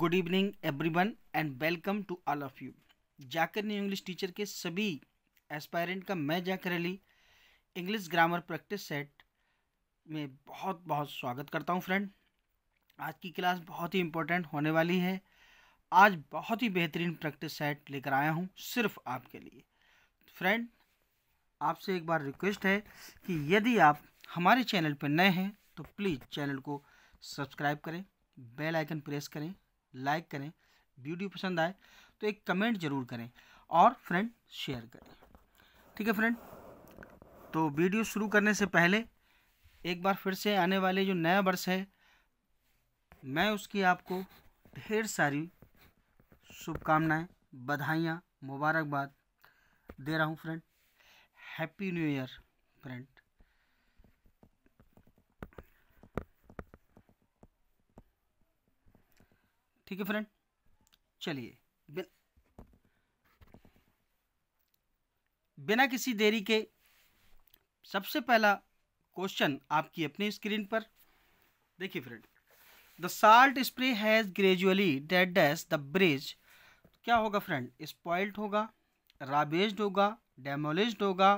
Good evening everyone and welcome to all of you Zakir new English teacher के सभी aspirant का मैं Zakir Ali English grammar practice set में बहुत बहुत स्वागत करता हूं फ्रेंड आज की क्लास बहुत ही इम्पोर्टेंट होने वाली है आज बहुत ही बेहतरीन प्रैक्टिस सेट लेकर आया हूं सिर्फ आपके लिए फ्रेंड आपसे एक बार रिक्वेस्ट है कि यदि आप हमारे चैनल पर नए हैं तो प्लीज़ चैनल को सब्सक्राइब करें बेल आइकन प्रेस करें लाइक करें वीडियो पसंद आए तो एक कमेंट जरूर करें और फ्रेंड शेयर करें ठीक है फ्रेंड तो वीडियो शुरू करने से पहले एक बार फिर से आने वाले जो नया वर्ष है मैं उसकी आपको ढेर सारी शुभकामनाएं बधाइयाँ मुबारकबाद दे रहा हूँ friend happy new year friend ठीक है फ्रेंड चलिए बिना किसी देरी के सबसे पहला क्वेश्चन आपकी अपनी स्क्रीन पर देखिए friend the salt spray has gradually dead as the bridge क्या होगा फ्रेंड स्पॉइल्ड होगा राबेज होगा डेमोलिज होगा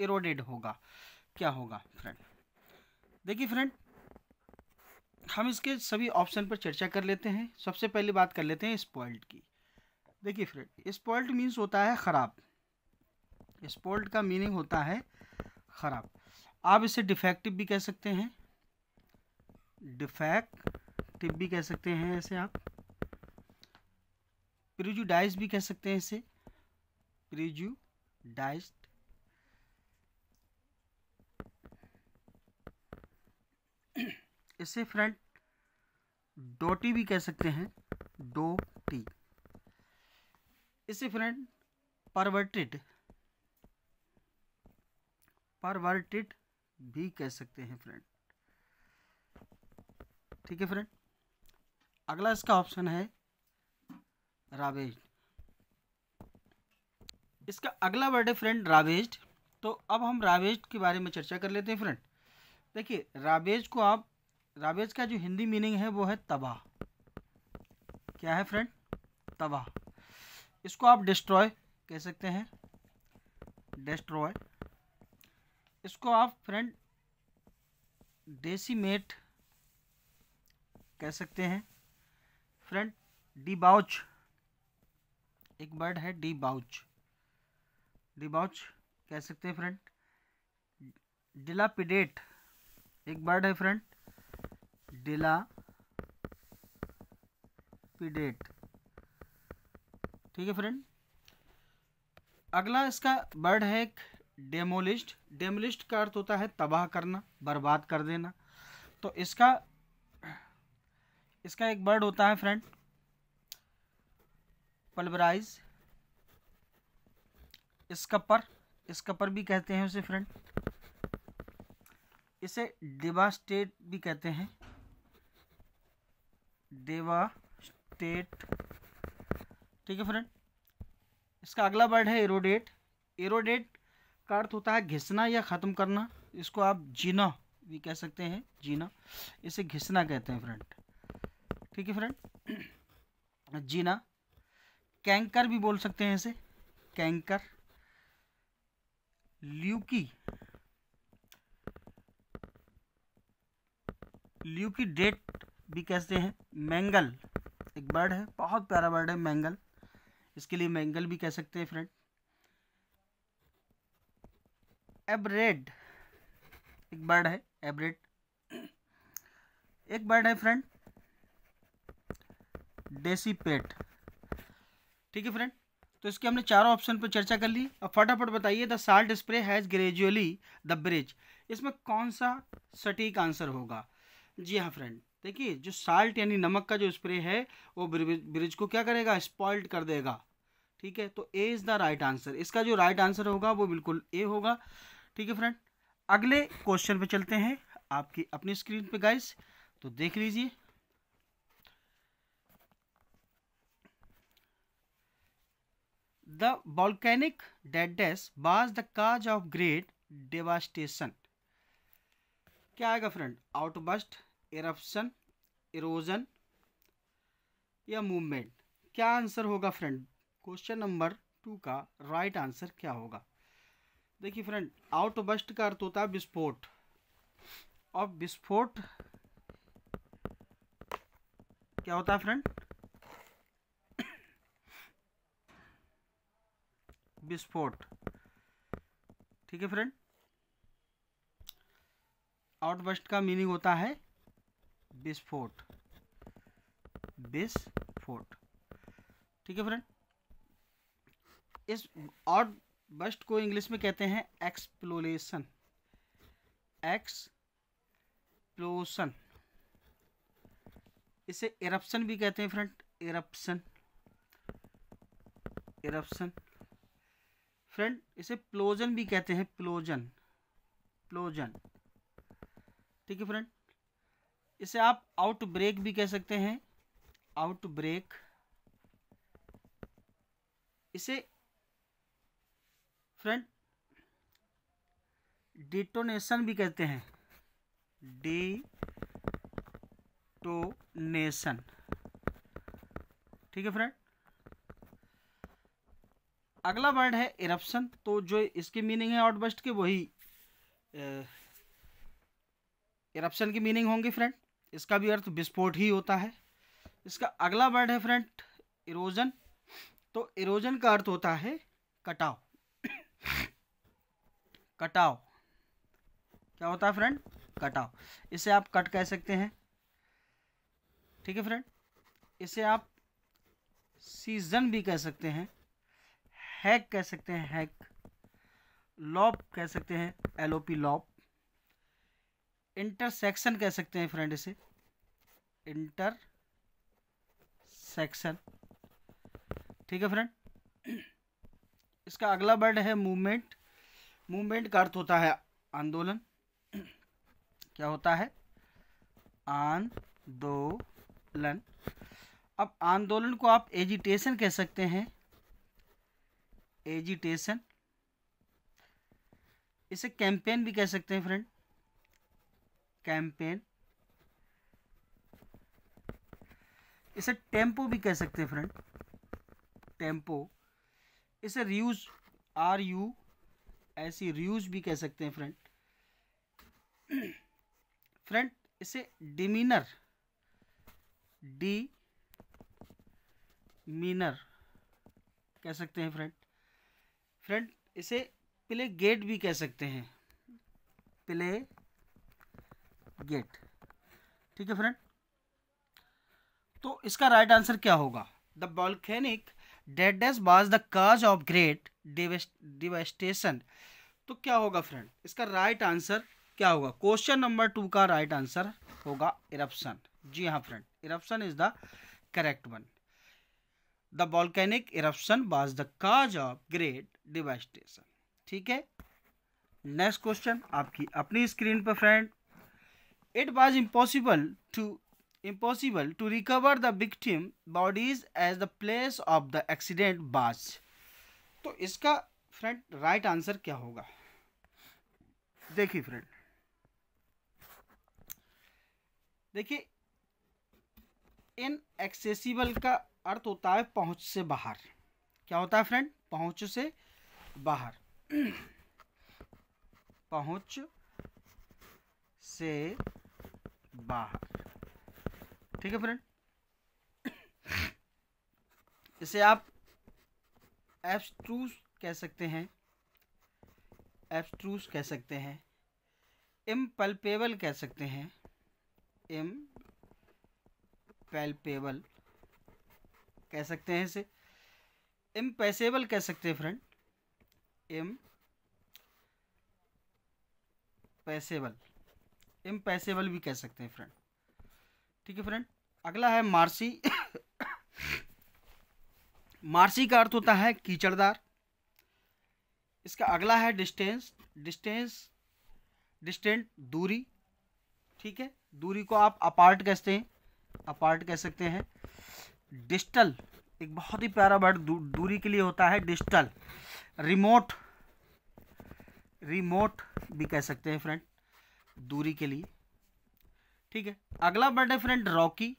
इरोडेड होगा क्या होगा फ्रेंड देखिए फ्रेंड हम इसके सभी ऑप्शन पर चर्चा कर लेते हैं सबसे पहले बात कर लेते हैं स्पॉइल्ड की देखिए फ्रेंड स्पॉइल्ड मीन्स होता है ख़राब स्पॉइल्ड का मीनिंग होता है ख़राब आप इसे डिफेक्टिव भी कह सकते हैं डिफेक्टिव भी कह सकते हैं ऐसे आप प्रिजुडाइज भी कह सकते हैं इसे प्रिजुडाइज इसे फ्रेंड डोटी भी कह सकते हैं डो टी इसे फ्रेंड परवर्टेड परवर्टेड भी कह सकते हैं फ्रेंड ठीक है फ्रेंड अगला इसका ऑप्शन है रावेज इसका अगला वर्ड है फ्रेंड रावेज तो अब हम रावेज के बारे में चर्चा कर लेते हैं फ्रेंड देखिए रावेज को आप रावेज का जो हिंदी मीनिंग है वो है तबाह क्या है फ्रेंड तबाह इसको आप डिस्ट्रॉय कह सकते हैं डिस्ट्रॉय इसको आप फ्रेंड डेसीमेट कह सकते हैं फ्रेंड बाउच एक वर्ड है डी बाउच डी बाउच कह सकते हैं फ्रेंड डिलापिडेट एक वर्ड है फ्रेंड डिलापिडेट ठीक है फ्रेंड अगला इसका वर्ड है एक डेमोलिस्ट डेमोलिस्ट का अर्थ होता है तबाह करना बर्बाद कर देना तो इसका इसका एक वर्ड होता है फ्रेंड पल्वराइज स्कपर स्कपर भी कहते हैं उसे फ्रेंड इसे डिबास्टेट भी कहते हैं स्टेट ठीक है फ्रेंड इसका अगला वर्ड है एरोडेट एरोडेट का अर्थ होता है घिसना या ख़त्म करना इसको आप जीना भी कह सकते हैं जीना इसे घिसना कहते हैं फ्रेंड ठीक है फ्रेंड जीना कैंकर भी बोल सकते हैं इसे कैंकर ल्यूकी ल्यूकी डेट भी कहते हैं मैंगल एक बर्ड है बहुत प्यारा बर्ड है मैंगल इसके लिए मैंगल भी कह सकते हैं फ्रेंड एबरेड एक बर्ड है एबरेड एक बर्ड है फ्रेंड डेसीपेट ठीक है फ्रेंड तो इसके हमने चारों ऑप्शन पर चर्चा कर ली अब फटाफट बताइए the salt spray has gradually the bridge इसमें कौन सा सटीक आंसर होगा जी हाँ फ्रेंड देखिए जो साल्ट यानी नमक का जो स्प्रे है वो ब्रिज को क्या करेगा स्पॉइल्ड कर देगा ठीक है तो A is the right answer इसका जो राइट आंसर होगा वो बिल्कुल ए होगा ठीक है फ्रेंड अगले क्वेश्चन पे चलते हैं आपकी अपनी स्क्रीन पे गाइस तो देख लीजिए the volcanic dash dash was the cause of great devastation क्या आएगा फ्रेंड आउटबस्ट इरप्शन इरोजन या मूवमेंट क्या आंसर होगा फ्रेंड क्वेश्चन नंबर टू का राइट आंसर क्या होगा देखिए फ्रेंड आउटबस्ट का अर्थ होता है विस्फोट और विस्फोट क्या होता है फ्रेंड विस्फोट ठीक है फ्रेंड आउटबस्ट का मीनिंग होता है विस्फोट विस्फोट ठीक है फ्रेंड इस ऑड बस्ट को इंग्लिश में कहते हैं एक्सप्लोलेशन एक्सप्लोशन इसे इरप्शन भी कहते हैं फ्रेंड इरप्शन इरप्शन फ्रेंड इसे प्लोजन भी कहते हैं प्लोजन प्लोजन ठीक है फ्रेंड इसे आप आउट ब्रेक भी कह सकते हैं आउट ब्रेक इसे फ्रेंड डिटोनेशन भी कहते हैं डी टोनेशन ठीक है फ्रेंड अगला वर्ड है इरप्शन तो जो इसकी मीनिंग है आउटबस्ट के वही इरप्शन की मीनिंग होंगी फ्रेंड इसका भी अर्थ विस्फोट ही होता है इसका अगला वर्ड है फ्रेंड इरोजन तो इरोजन का अर्थ होता है कटाव कटाव क्या होता है फ्रेंड कटाव इसे आप कट कह सकते हैं ठीक है फ्रेंड इसे आप सीजन भी कह सकते हैं हैक कह सकते हैं हैक लॉप कह सकते हैं एल लॉप इंटरसेक्शन कह सकते हैं फ्रेंड इसे इंटर सेक्शन ठीक है फ्रेंड इसका अगला वर्ड है मूवमेंट मूवमेंट का अर्थ होता है आंदोलन क्या होता है आंदोलन अब आंदोलन को आप एजिटेशन कह सकते हैं एजिटेशन इसे कैंपेन भी कह सकते हैं फ्रेंड कैंपेन इसे टेम्पो भी कह सकते हैं फ्रेंड टेम्पो इसे रियूज आर यू ऐसी रियूज भी कह सकते हैं फ्रेंड फ्रेंड इसे डिमीनर डी मीनर कह सकते हैं फ्रेंड फ्रेंड इसे प्ले गेट भी कह सकते हैं प्ले गेट ठीक है फ्रेंड तो इसका राइट आंसर क्या होगा the volcanic dash dash was the cause of great devastation तो क्या होगा फ्रेंड इसका राइट आंसर क्या होगा क्वेश्चन नंबर टू का राइट आंसर होगा इरप्शन जी हाँ friend eruption is the correct one the volcanic eruption was the cause of great devastation ठीक है नेक्स्ट क्वेश्चन आपकी अपनी स्क्रीन पर friend it was impossible to impossible to recover the victim bodies as the place of the accident was तो इसका friend right answer क्या होगा देखिए फ्रेंड देखिए इन एक्सेसिबल का अर्थ होता है पहुंच से बाहर क्या होता है फ्रेंड पहुंच से बाहर पहुंच से बा ठीक है फ्रेंड इसे आप एब्स्ट्रूस कह सकते हैं एब्स्ट्रूस कह सकते हैं इम्पल्पेबल कह सकते हैं इम पेल्पेबल कह सकते हैं इसे इम्पैसेबल कह सकते हैं फ्रेंड इम पैसेबल इम्पैसेबल भी कह सकते हैं फ्रेंड ठीक है फ्रेंड अगला है मार्सी मार्सी का अर्थ होता है कीचड़दार इसका अगला है डिस्टेंस डिस्टेंस डिस्टेंट दूरी ठीक है दूरी को आप अपार्ट कहते हैं अपार्ट कह सकते हैं डिस्टल एक बहुत ही प्यारा वर्ड दू, दूरी के लिए होता है डिस्टल रिमोट रिमोट भी कह सकते हैं फ्रेंड दूरी के लिए ठीक है अगला बर्ड है फ्रेंड रॉकी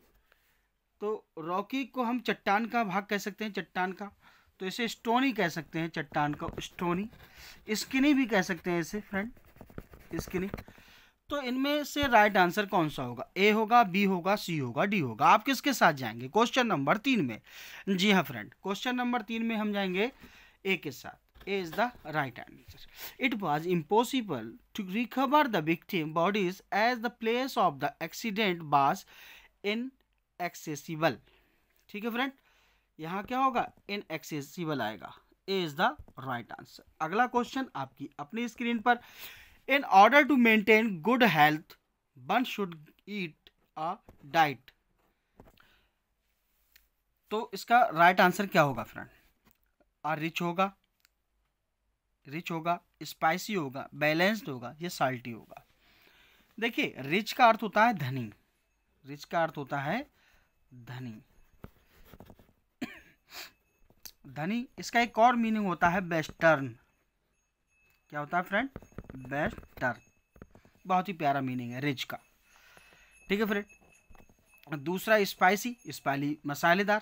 तो रॉकी को हम चट्टान का भाग कह सकते हैं चट्टान का तो इसे स्टोनी कह सकते हैं चट्टान का स्टोनी स्किनी भी कह सकते हैं इसे फ्रेंड स्किनी तो इनमें से राइट आंसर कौन सा होगा ए होगा बी होगा सी होगा डी होगा आप किसके साथ जाएंगे क्वेश्चन नंबर तीन में जी हाँ फ्रेंड क्वेश्चन नंबर तीन में हम जाएंगे ए के साथ is the right answer it was impossible to recover the victim bodies as the place of the accident was inaccessible ठीक है फ्रेंड यहाँ क्या होगा इन एक्सेसिबल आएगा A is the right answer अगला क्वेश्चन आपकी अपनी स्क्रीन पर in order to maintain good health one should eat a diet तो इसका राइट right आंसर क्या होगा फ्रेंड आ रिच होगा रिच होगा स्पाइसी होगा बैलेंस्ड होगा या साल्टी होगा देखिए रिच का अर्थ होता है धनी रिच का अर्थ होता है धनी धनी इसका एक और मीनिंग होता है बेस्टर्न क्या होता है फ्रेंड बेस्टर्न बहुत ही प्यारा मीनिंग है रिच का ठीक है फ्रेंड दूसरा स्पाइसी स्पाइली मसालेदार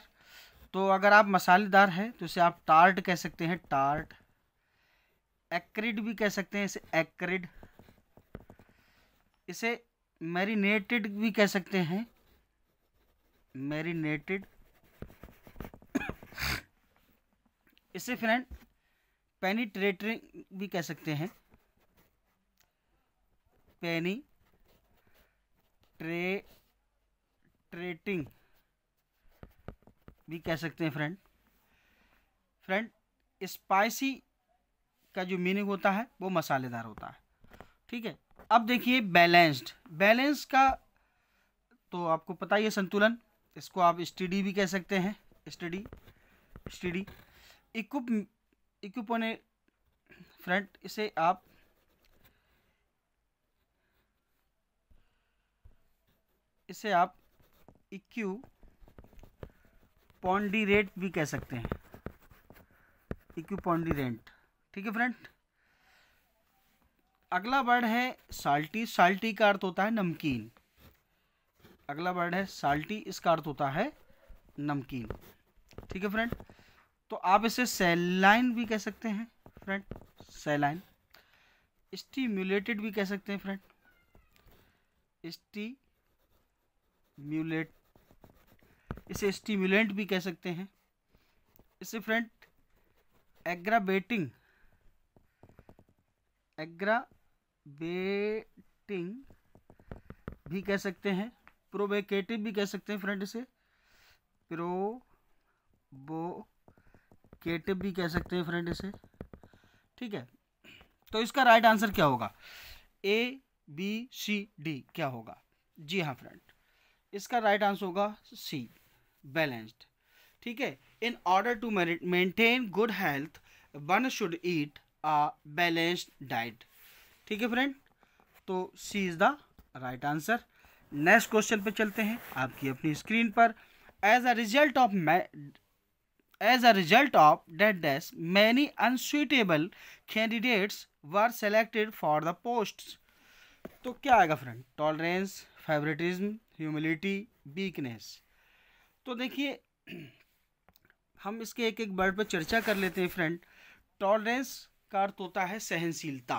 तो अगर आप मसालेदार है तो इसे आप टार्ट कह सकते हैं टार्ट एक्रिड भी कह सकते हैं इसे एक्रिड इसे मैरिनेटेड भी कह सकते हैं मैरिनेटेड इसे फ्रेंड पेनीट्रेटरिंग भी कह सकते हैं पेनी ट्रे ट्रेटिंग भी कह सकते हैं फ्रेंड फ्रेंड स्पाइसी का जो मीनिंग होता है वो मसालेदार होता है ठीक है अब देखिए बैलेंस्ड बैलेंस का तो आपको पता ही है संतुलन इसको आप स्टडी भी कह सकते हैं steady steady equip equiponderant इसे आप इसे आप इक्यू पॉन्डीरेट भी कह सकते हैं इक्यू रेंट ठीक है फ्रेंड अगला वर्ड है साल्टी साल्टी का अर्थ होता है नमकीन अगला वर्ड है साल्टी इसका अर्थ होता है नमकीन ठीक है फ्रेंड तो आप इसे सेलाइन भी कह सकते हैं फ्रेंड सेलाइन स्टीम्यूलेटेड भी कह सकते हैं फ्रेंड स्टीम्यूलेट इसे स्टीम्यूलेंट भी कह सकते हैं इसे फ्रेंड एग्राबेटिंग एग्राबेटिंग भी कह सकते हैं प्रोबेकेटिव भी कह सकते हैं फ्रेंड इसे प्रोबोकेटिव भी कह सकते हैं फ्रेंड इसे ठीक है तो इसका राइट आंसर क्या होगा ए बी सी डी क्या होगा जी हाँ फ्रेंड इसका राइट आंसर होगा सी बैलेंस्ड ठीक है in order to maintain good health one should eat a balanced diet ठीक है फ्रेंड तो C is the right answer next question पे चलते हैं आपकी अपनी स्क्रीन पर as a result of my as a result of dash dash many unsuitable candidates were selected for the post तो क्या आएगा friend tolerance favouritism humility weakness तो देखिए हम इसके एक एक वर्ड पर चर्चा कर लेते हैं फ्रेंड टॉलरेंस का अर्थ होता है सहनशीलता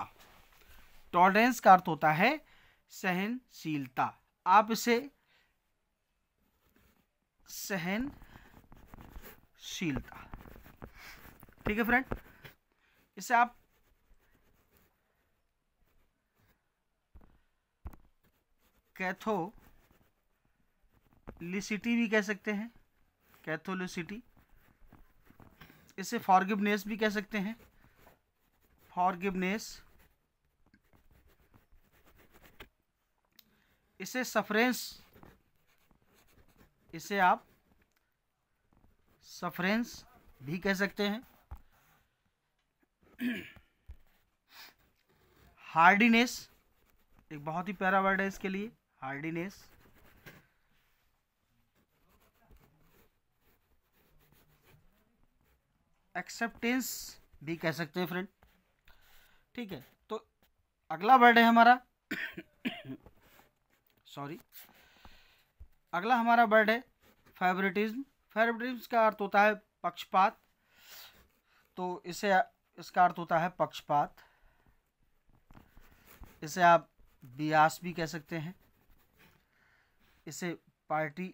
टॉलरेंस का अर्थ होता है सहनशीलता आप इसे सहनशीलता ठीक है फ्रेंड इसे आप कैथोलिसिटी भी कह सकते हैं कैथोलिसिटी इसे फॉरगिवनेस भी कह सकते हैं फॉरगिवनेस इसे सफरेंस इसे आप सफरेंस भी कह सकते हैं हार्डीनेस एक बहुत ही प्यारा वर्ड है इसके लिए हार्डीनेस एक्सेप्टेंस भी कह सकते हैं फ्रेंड ठीक है तो अगला वर्ड है हमारा सॉरी अगला हमारा वर्ड है फेवरेटिज्म फेवरेटिज्म का अर्थ होता है पक्षपात तो इसे इसका अर्थ होता है पक्षपात इसे आप बियास भी कह सकते हैं इसे पार्टी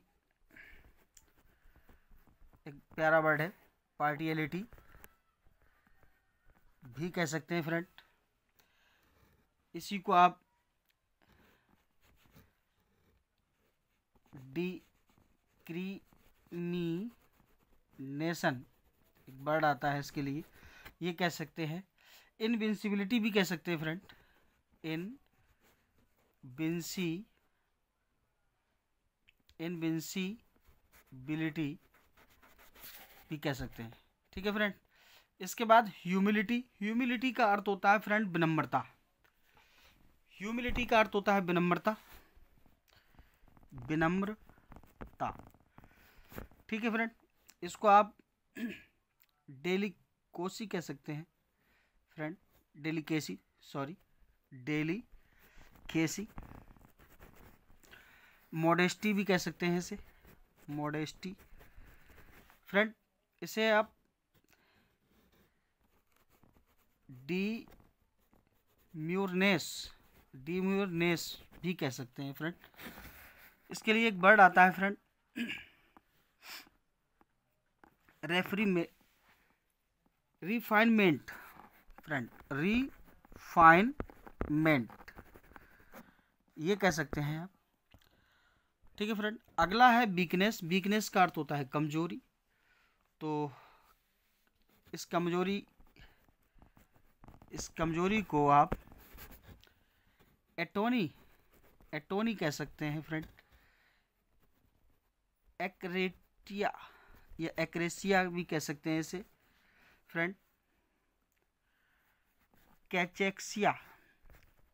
एक प्यारा वर्ड है पार्टियलिटी भी कह सकते हैं फ्रेंड इसी को आप डिक्रीमिनेशन एक वर्ड आता है इसके लिए ये कह सकते हैं इनविंसिबिलिटी भी कह सकते हैं फ्रेंड इन बिन्सी इनविंसिबिलिटी भी कह सकते हैं ठीक है फ्रेंड इसके बाद ह्यूमिलिटी ह्यूमिलिटी का अर्थ होता है फ्रेंड विनम्रता ह्यूमिलिटी का अर्थ होता है विनम्रता विनम्रता ठीक है फ्रेंड इसको आप डेली कोसी कह सकते हैं friend delicacy sorry delicacy modesty भी कह सकते हैं इसे मोडेस्टी फ्रेंड इसे आप डी म्यूरनेस ड्यूमरनेस भी कह सकते हैं फ्रेंड इसके लिए एक वर्ड आता है फ्रेंड रेफरी में रिफाइनमेंट फ्रेंड रिफाइनमेंट ये कह सकते हैं आप ठीक है फ्रेंड अगला है वीकनेस वीकनेस का अर्थ होता है कमजोरी तो इस कमजोरी इस कमजोरी को आप एटोनी एटोनी कह सकते हैं फ्रेंड एक्रेटिया या एक्रेसिया भी कह सकते हैं इसे फ्रेंड कैचेक्सिया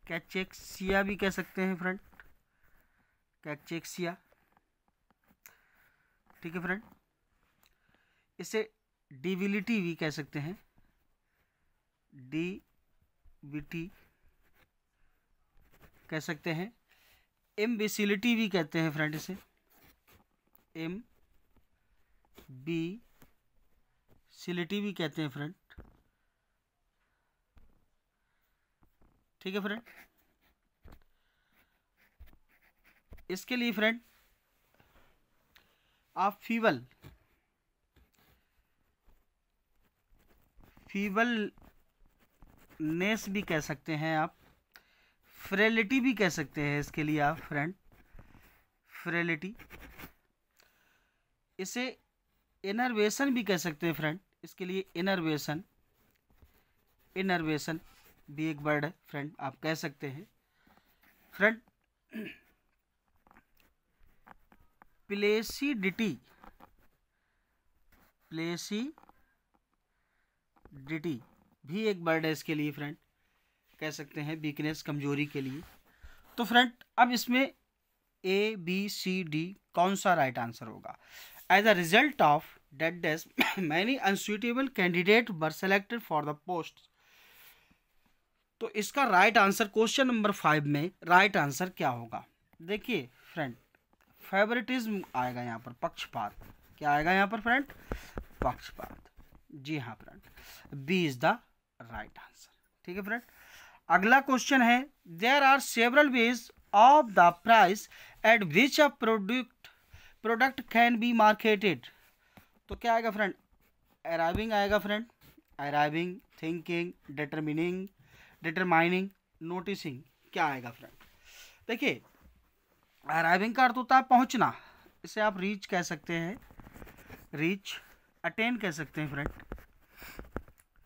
कैचेक्सिया भी कह सकते हैं फ्रेंड कैचेक्सिया ठीक है फ्रेंड इसे डिविलिटी भी कह सकते हैं डी बी टी कह सकते हैं एम्बेसिलिटी भी कहते हैं फ्रेंड इसे एम बी सिलिटी भी कहते हैं फ्रेंड ठीक है फ्रेंड इसके लिए फ्रेंड आप फीवल फीवल नेस भी कह सकते हैं आप फ्रेलिटी भी कह सकते हैं इसके लिए आप फ्रेंड फ्रेलिटी इसे इनरवेशन भी कह सकते हैं फ्रेंड इसके लिए इनरवेशन इनरवेशन भी एक वर्ड है फ्रेंड आप कह सकते हैं फ्रेंड प्लेसिडिटी प्लेसिडिटी भी एक वर्ड है इसके लिए फ्रेंड कह सकते हैं वीकनेस कमजोरी के लिए तो फ्रेंड अब इसमें ए बी सी डी कौन सा राइट आंसर होगा as a result of dash dash many unsuitable candidate were selected for the post तो इसका right answer question number five में राइट आंसर क्या होगा देखिए फ्रेंड फेवरेटिज्म आएगा यहाँ पर पक्षपात क्या आएगा यहाँ पर फ्रेंड पक्षपात जी हाँ friend B is the right answer ठीक है फ्रेंड अगला क्वेश्चन है there are several ways of the price at which a product product can be marketed तो क्या आएगा फ्रेंड अराइविंग आएगा friend arriving thinking determining determining noticing क्या आएगा फ्रेंड देखिए अराइविंग का अर्थ होता है पहुंचना इसे आप रीच कह सकते हैं रीच अटेंड कह सकते हैं फ्रेंड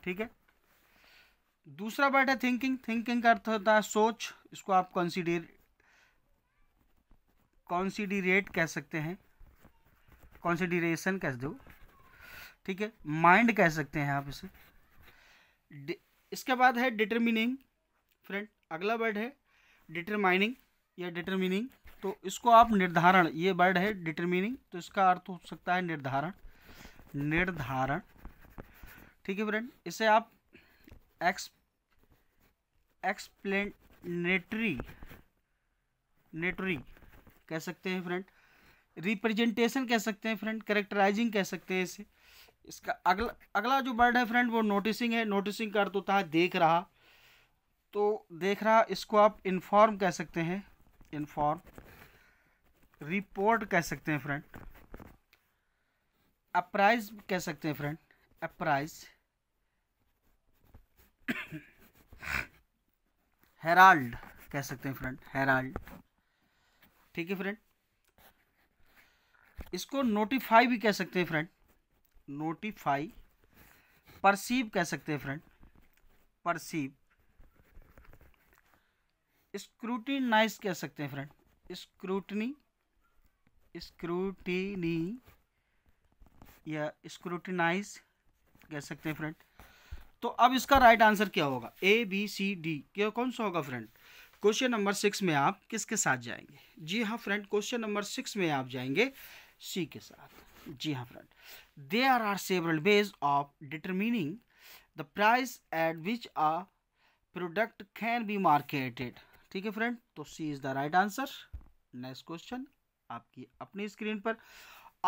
ठीक है दूसरा वर्ड है थिंकिंग थिंकिंग का अर्थ होता है सोच इसको आप कॉन्सिडर कॉन्सिडरेट कह सकते हैं कॉन्सिडरेशन कह दो ठीक है माइंड कह सकते हैं आप इसे इसके बाद है डिटरमिनिंग फ्रेंड अगला वर्ड है डिटरमाइनिंग या डिटरमिनिंग तो इसको आप निर्धारण ये वर्ड है डिटरमिनिंग तो इसका अर्थ हो सकता है निर्धारण निर्धारण ठीक है फ्रेंड इसे आप एक्स एक्सप्लेनेटरी नेटरी कह सकते हैं फ्रेंड रिप्रेजेंटेशन कह सकते हैं फ्रेंड करेक्टराइजिंग कह सकते हैं इसे इसका अगला अगला जो वर्ड है फ्रेंड वो नोटिसिंग है नोटिसिंग का अर्थ होता है देख रहा तो देख रहा इसको आप इन्फॉर्म कह सकते हैं इन्फॉर्म रिपोर्ट कह सकते हैं फ्रेंड अप्राइज कह सकते हैं फ्रेंड अप्राइज हेराल्ड कह सकते हैं फ्रेंड हेराल्ड ठीक है फ्रेंड इसको नोटिफाई भी कह सकते हैं फ्रेंड नोटिफाई परसीव कह सकते हैं फ्रेंड परसीव स्क्रूटिनाइज कह सकते हैं फ्रेंड स्क्रूटनी स्क्रूटिनी या स्क्रूटिनाइज कह सकते हैं फ्रेंड तो अब इसका राइट आंसर क्या होगा ए बी सी डी क्या कौन सा होगा फ्रेंड क्वेश्चन नंबर सिक्स में आप किसके साथ जाएंगे जी हाँ फ्रेंड क्वेश्चन नंबर सिक्स में आप जाएंगे सी के साथ जी हाँ friend there are several ways of determining the price at which a product can be marketed ठीक है फ्रेंड तो C is the right answer next question आपकी अपनी स्क्रीन पर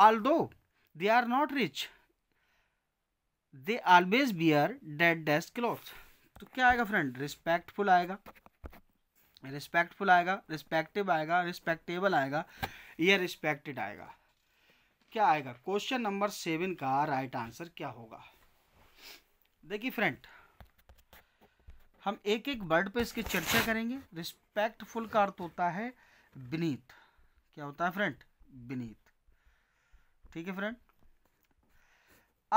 although they are not rich they always wear dash dash cloth तो क्या आएगा friend respectful आएगा रिस्पेक्टफुल आएगा रिस्पेक्टिव आएगा रिस्पेक्टेबल आएगा या रिस्पेक्टेड आएगा क्या आएगा क्वेश्चन नंबर सेवन का राइट right आंसर क्या होगा देखिए फ्रेंड हम एक एक वर्ड पे इसकी चर्चा करेंगे रिस्पेक्टफुल का अर्थ होता है बिनीत क्या होता है फ्रेंड बिनीत ठीक है फ्रेंड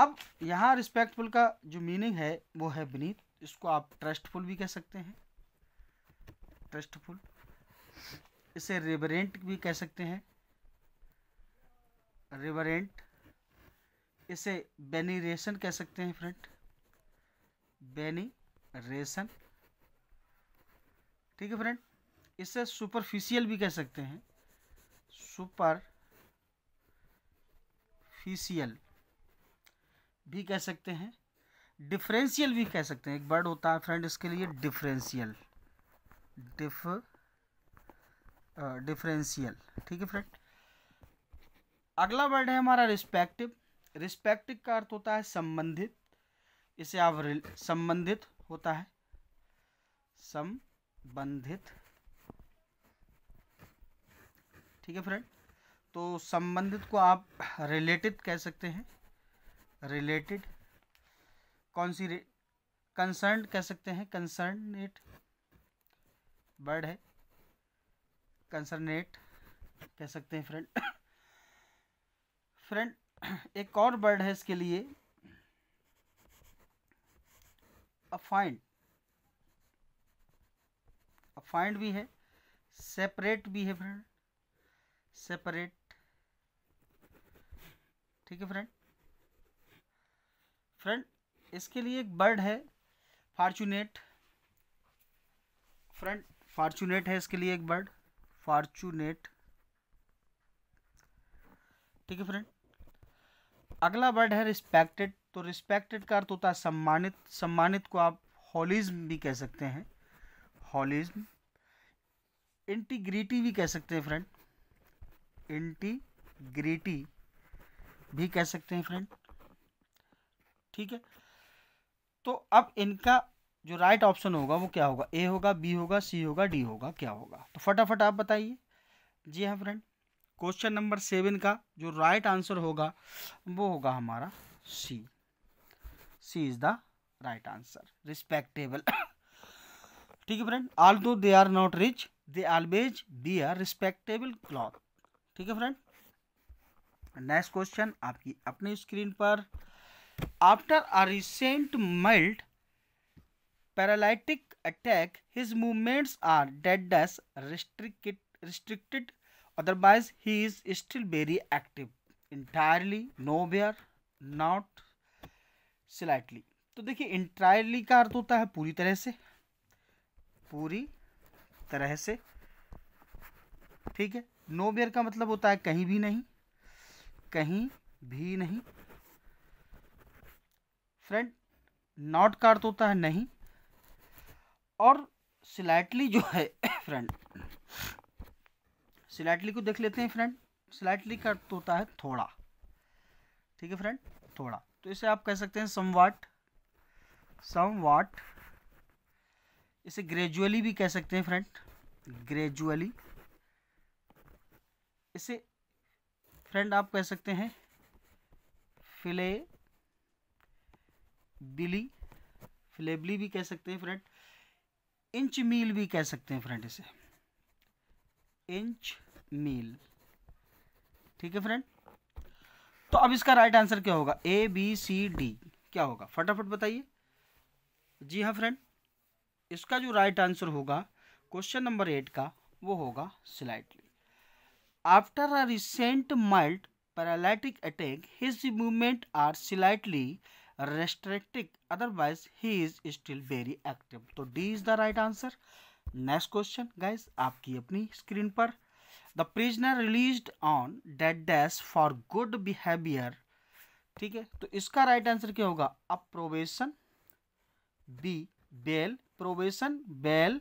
अब यहाँ रिस्पेक्टफुल का जो मीनिंग है वो है बनीत इसको आप ट्रस्टफुल भी कह सकते हैं ट्रस्टफुल इसे रिवरेंट भी कह सकते हैं रिवरेंट इसे बेनीरेशन कह सकते हैं फ्रेंड बेनी रेशन ठीक है फ्रेंड इसे सुपरफिशियल भी कह सकते हैं सुपर फिशियल भी कह सकते हैं डिफरेंशियल भी कह सकते हैं एक वर्ड होता है फ्रेंड इसके लिए डिफरेंशियल डिफ डिफरेंशियल ठीक है फ्रेंड अगला वर्ड है हमारा रिस्पेक्टिव रिस्पेक्टिव का अर्थ होता है संबंधित इसे आप संबंधित होता है संबंधित ठीक है फ्रेंड तो संबंधित को आप रिलेटेड कह सकते हैं रिलेटेड कौन सी कंसर्न कह सकते हैं कंसर्नेट वर्ड है कंसर्नेट कह सकते हैं फ्रेंड फ्रेंड एक और वर्ड है इसके लिए अफाइंड अफाइंड भी है सेपरेट भी है फ्रेंड सेपरेट ठीक है फ्रेंड फ्रेंड इसके लिए एक बर्ड है फार्चुनेट फ्रेंड फार्चुनेट है इसके लिए एक बर्ड फार्चुनेट ठीक है फ्रेंड अगला वर्ड है रिस्पेक्टेड तो रिस्पेक्टेड का अर्थ होता है सम्मानित सम्मानित को आप हॉलिज्म भी कह सकते हैं हॉलिज्म इंटीग्रिटी भी कह सकते हैं फ्रेंड इंटीग्रिटी भी कह सकते हैं फ्रेंड ठीक है तो अब इनका जो राइट ऑप्शन होगा वो क्या होगा ए होगा बी होगा सी होगा डी होगा क्या होगा तो फटाफट आप बताइए जी हाँ फ्रेंड क्वेश्चन नंबर सेवन का जो राइट आंसर होगा वो होगा हमारा C C is the right answer respectable ठीक है friend although they are not rich they always wear respectable cloth ठीक है फ्रेंड नेक्स्ट क्वेश्चन आपकी अपनी स्क्रीन पर After a recent mild paralytic attack, his movements are dead as restricted, restricted. Otherwise, he is still very active. Entirely, nowhere, not slightly. तो देखिए entirely का अर्थ होता है पूरी तरह से पूरी तरह से ठीक है नो वेयर का मतलब होता है कहीं भी नहीं कहीं भी नहीं फ्रेंड नॉट का अर्थ होता है नहीं और स्लाइटली जो है फ्रेंड स्लाइटली को देख लेते हैं फ्रेंड स्लाइटली का अर्थ होता है थोड़ा ठीक है फ्रेंड थोड़ा तो इसे आप कह सकते हैं सम वाट इसे ग्रेजुअली भी कह सकते हैं फ्रेंड ग्रेजुअली इसे फ्रेंड आप कह सकते हैं फिले दिली फ्लेबली भी कह सकते हैं फ्रेंड इंच मील भी कह सकते हैं फ्रेंड इसे इंच मील ठीक है फ्रेंड तो अब इसका राइट आंसर क्या होगा ए बी सी डी क्या होगा फटाफट बताइए जी हाँ फ्रेंड इसका जो राइट आंसर होगा क्वेश्चन नंबर एट का वो होगा slightly after a recent mild paralytic attack his movement are slightly restricted otherwise he is still very active तो D is the right answer next question guys आपकी अपनी screen पर the prisoner release on dash dash for good behaviour ठीक है तो इसका right right answer क्या होगा A probation B bail probation bail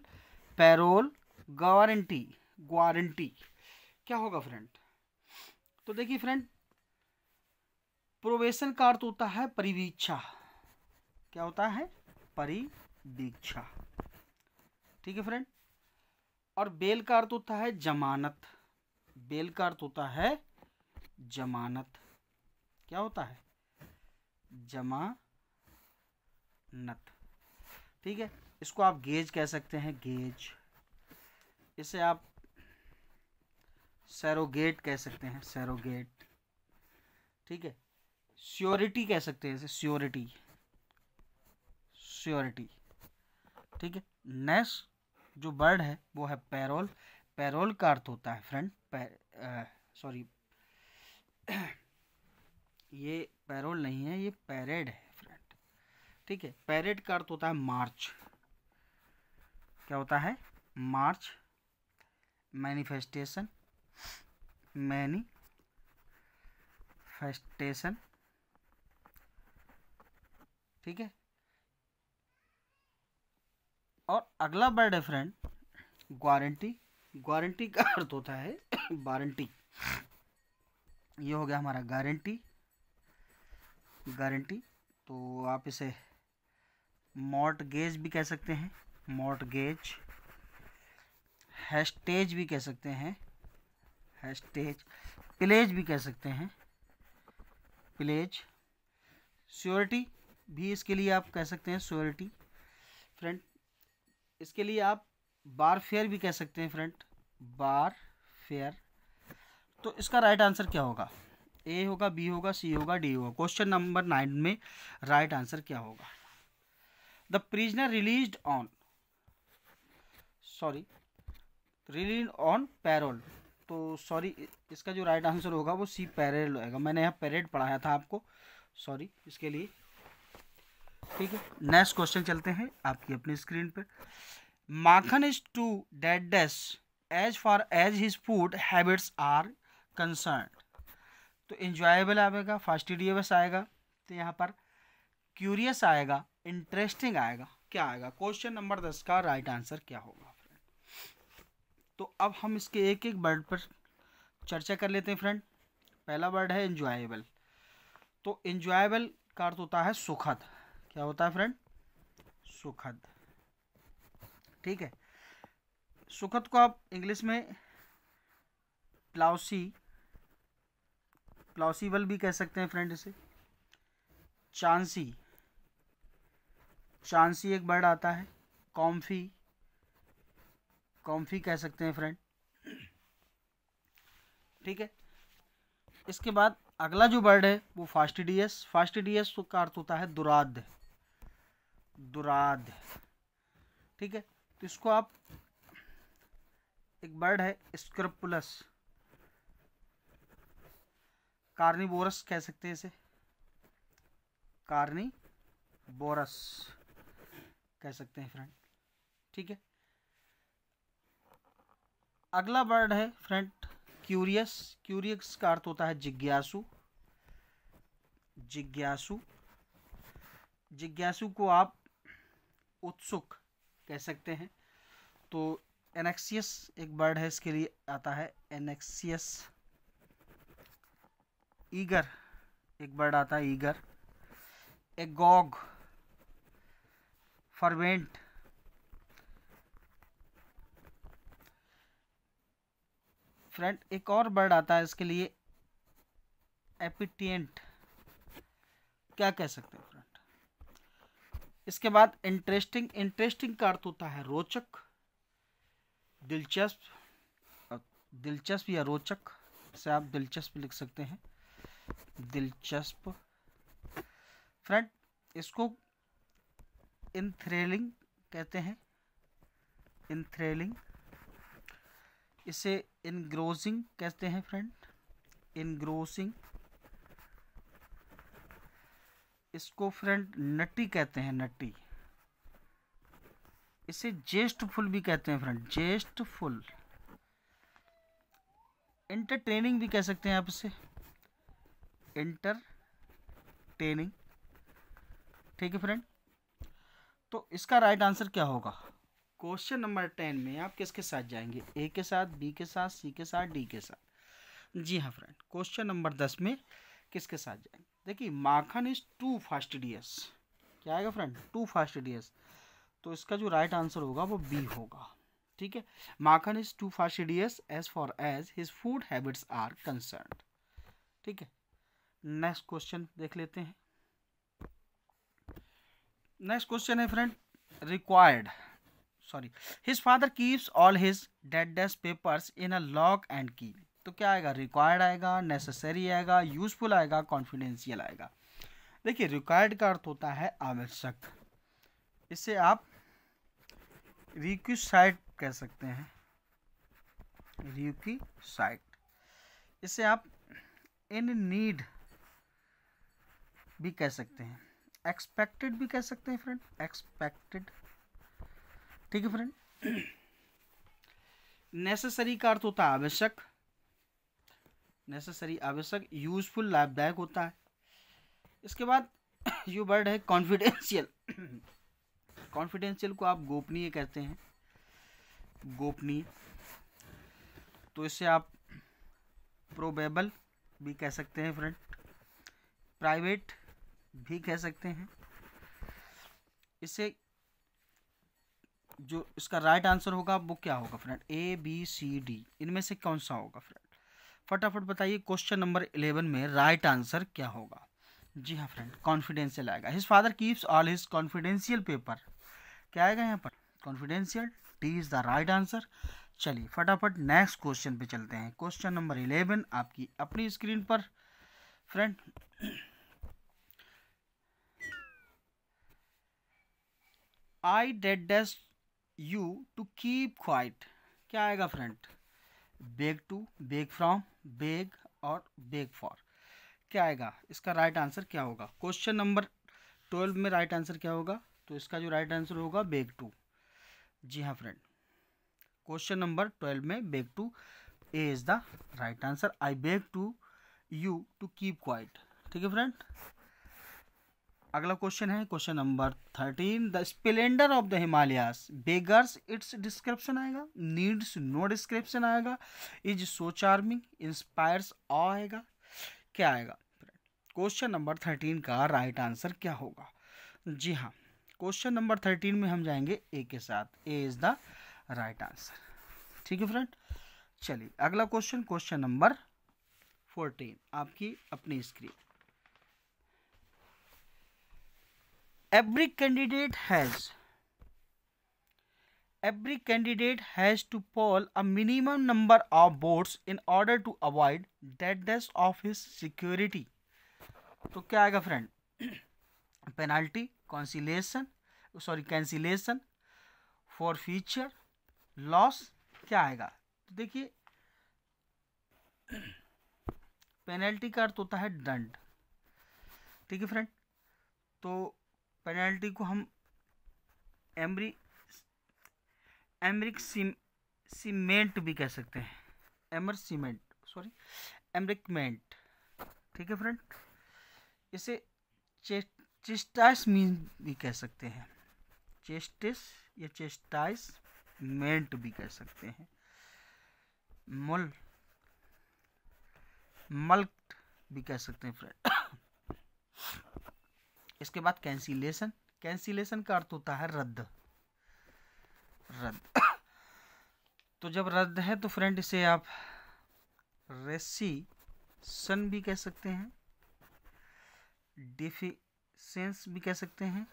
parole guarantee guarantee क्या होगा फ्रेंड तो देखिए फ्रेंड प्रोवेशन का अर्थ तो होता है परिवीक्षा क्या होता है परिवीक्षा ठीक है फ्रेंड और बेल का अर्थ तो होता है जमानत बेल का अर्थ तो होता है जमानत क्या होता है जमानत ठीक है इसको आप गेज कह सकते हैं गेज इसे आप सैरोगेट कह सकते हैं सैरोगेट ठीक है श्योरिटी कह सकते हैं इसे श्योरिटी श्योरिटी ठीक है नेस जो वर्ड है वो है पैरोल पैरोल का अर्थ होता है फ्रेंड सॉरी ये पैरोल नहीं है ये पैरेड है फ्रेंड ठीक है पैरेड का अर्थ होता है मार्च क्या होता है मार्च मैनिफेस्टेशन मैनी फेस्टेशन ठीक है और अगला वर्ड है फ्रेंड गारंटी गारंटी का अर्थ होता है वारंटी ये हो गया हमारा गारंटी गारंटी तो आप इसे मॉट गेज भी कह सकते हैं मॉट गेज हैस्टेज भी कह सकते हैं हैस्टेज प्लेज भी कह सकते हैं प्लेज श्योरिटी भी इसके लिए आप कह सकते हैं श्योरिटी फ्रेंड इसके लिए आप बार फेयर भी कह सकते हैं फ्रेंड बार फेयर तो इसका राइट आंसर क्या होगा ए होगा बी होगा सी होगा डी होगा क्वेश्चन नंबर नाइन में राइट आंसर क्या होगा the prisoner release on sorry release on parole तो सॉरी इसका जो राइट आंसर होगा वो सी पैरेल होगा मैंने यहाँ पैरेड पढ़ाया था आपको सॉरी इसके लिए ठीक है नेक्स्ट क्वेश्चन चलते हैं आपकी अपनी स्क्रीन पर Makhan is too dash dash as far as his food habits are concern तो इंजॉयबल आएगा फास्टिडियस आएगा तो यहाँ पर क्यूरियस आएगा इंटरेस्टिंग आएगा क्या आएगा क्वेश्चन नंबर दस का राइट right आंसर क्या होगा फ्रेंड तो अब हम इसके एक एक वर्ड पर चर्चा कर लेते हैं फ्रेंड पहला वर्ड है इंजॉयबल तो इंजॉयबल का अर्थ होता है सुखद क्या होता है फ्रेंड सुखद ठीक है सुखद को आप इंग्लिश में प्लाउसी प्लाउसीबल भी कह सकते हैं फ्रेंड इसे चांसी चांसी एक बर्ड आता है कॉम्फी कॉम्फी कह सकते हैं फ्रेंड ठीक है इसके बाद अगला जो वर्ड है वो फास्टिडियस फास्टिडियस का अर्थ होता है दुराध्य दुराद ठीक है तो इसको आप एक बर्ड है स्क्रपुलस कार्निबोरस कह सकते हैं इसे कार्नी बोरस कह सकते हैं फ्रेंड ठीक है अगला वर्ड है फ्रेंड क्यूरियस क्यूरियस का अर्थ होता है जिज्ञासु जिज्ञासु जिज्ञासु को आप उत्सुक कह सकते हैं तो एनेक्सियस एक वर्ड है इसके लिए आता है एनेक्सियस ईगर एक वर्ड आता है ईगर एगॉग फरवेंट फ्रेंड एक और वर्ड आता है इसके लिए एपिटियंट क्या कह सकते हैं इसके बाद इंटरेस्टिंग इंटरेस्टिंग का अर्थ होता है रोचक दिलचस्प दिलचस्प या रोचक से आप दिलचस्प लिख सकते हैं दिलचस्प फ्रेंड इसको इन थ्रेलिंग कहते हैं इन थ्रेलिंग इसे इनग्रोसिंग कहते हैं फ्रेंड इनग्रोसिंग इसको फ्रेंड नट्टी कहते हैं नट्टी इसे फुल भी कहते हैं फ्रेंड फुल इंटरटेनिंग भी कह सकते हैं आप इसे इंटर ट्रेनिंग ठीक है फ्रेंड तो इसका राइट आंसर क्या होगा क्वेश्चन नंबर टेन में आप किसके साथ जाएंगे ए के साथ बी के साथ सी के साथ डी के साथ जी हाँ फ्रेंड क्वेश्चन नंबर दस में किसके साथ जाएंगे देखिए माखन इज टू डीएस क्या आएगा फ्रेंड टू डीएस तो इसका जो राइट आंसर होगा वो बी होगा ठीक है Makhan is too fastidious as far as his food habits are concern ठीक है नेक्स्ट क्वेश्चन देख लेते हैं नेक्स्ट क्वेश्चन है friend required sorry his father keeps all his dash dash papers in a lock and key तो क्या आएगा required आएगा नेसेसरी आएगा यूजफुल आएगा कॉन्फिडेंशियल आएगा देखिए रिक्वायर्ड का अर्थ होता है आवश्यक इसे आप रिक्यूसाइट कह सकते हैं रिक्यूसाइट इसे आप इन नीड भी कह सकते हैं एक्सपेक्टेड भी कह सकते हैं फ्रेंड एक्सपेक्टेड ठीक है फ्रेंड नेसेसरी का अर्थ होता है आवश्यक नेसेसरी आवश्यक यूजफुल लाभदायक होता है इसके बाद ये वर्ड है कॉन्फिडेंशियल कॉन्फिडेंशियल को आप गोपनीय कहते हैं गोपनीय तो इससे आप प्रोबेबल भी कह सकते हैं फ्रेंड प्राइवेट भी कह सकते हैं इससे जो इसका राइट आंसर होगा वो क्या होगा friend A B C D इनमें से कौन सा होगा फ्रेंड फटाफट बताइए क्वेश्चन नंबर इलेवन में राइट आंसर क्या होगा जी हाँ फ्रेंड कॉन्फिडेंशियल आएगा his father keeps all his confidential paper क्या आएगा यहाँ पर confidential D is the right answer चलिए फटाफट नेक्स्ट क्वेश्चन पे चलते हैं क्वेश्चन नंबर इलेवन आपकी अपनी स्क्रीन पर friend I dash dash you to keep quiet क्या आएगा friend beg to beg from beg और बेग फॉर क्या आएगा इसका राइट आंसर क्या होगा क्वेश्चन नंबर ट्वेल्व में राइट आंसर क्या होगा तो इसका जो राइट आंसर होगा बेग टू जी हाँ फ्रेंड क्वेश्चन नंबर ट्वेल्व में beg to A is the right answer I beg to you to keep quiet ठीक है फ्रेंड अगला क्वेश्चन है question number thirteen the splendour of the Himalayas beggars its description आएगा needs no description आएगा is so charming inspires आएगा क्या आएगा question number thirteen का राइट right आंसर क्या होगा जी हाँ क्वेश्चन नंबर थर्टीन में हम जाएंगे ए के साथ A is the right answer ठीक है फ्रेंड चलिए अगला क्वेश्चन क्वेश्चन नंबर फोर्टीन आपकी अपनी screen every candidate has every candidate has to poll a minimum number of votes in order to avoid that death of his security तो क्या आएगा friend penalty conciliation sorry cancellation for future loss क्या आएगा तो देखिए penalty का अर्थ होता है दंड ठीक है फ्रेंड तो पेनल्टी को हम एमरी एमरिक सीम सीमेंट भी कह सकते हैं एमर सीमेंट सॉरी एमरिकमेंट ठीक है फ्रेंड इसे चेस्टाइस मीन भी कह सकते हैं चेस्टिस या चेस्टाइस मेंट भी कह सकते हैं मल मल्ट भी कह सकते हैं फ्रेंड इसके बाद कैंसिलेशन कैंसिलेशन का अर्थ होता है रद्द रद्द तो जब रद्द है तो फ्रेंड इसे आप रेसीसन भी कह सकते हैं डेफिसेंस भी कह सकते हैं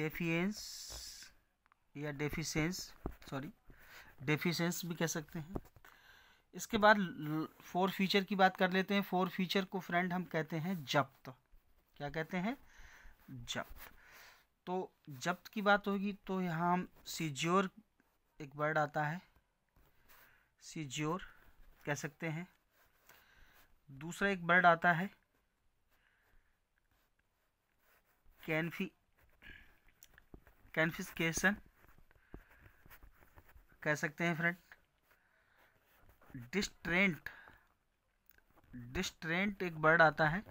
डेफिएंस या डेफिशेंस सॉरी डेफिशेंस भी कह सकते हैं इसके बाद फोर फीचर की बात कर लेते हैं फोर फीचर को फ्रेंड हम कहते हैं जब्त क्या कहते हैं जब्त तो जब्त की बात होगी तो यहाँ सीज्योर एक वर्ड आता है सीज्योर कह सकते हैं दूसरा एक वर्ड आता है कैनफी कैनफिसकेशन कह सकते हैं फ्रेंड डिस्ट्रेंट डिस्ट्रेंट एक वर्ड आता है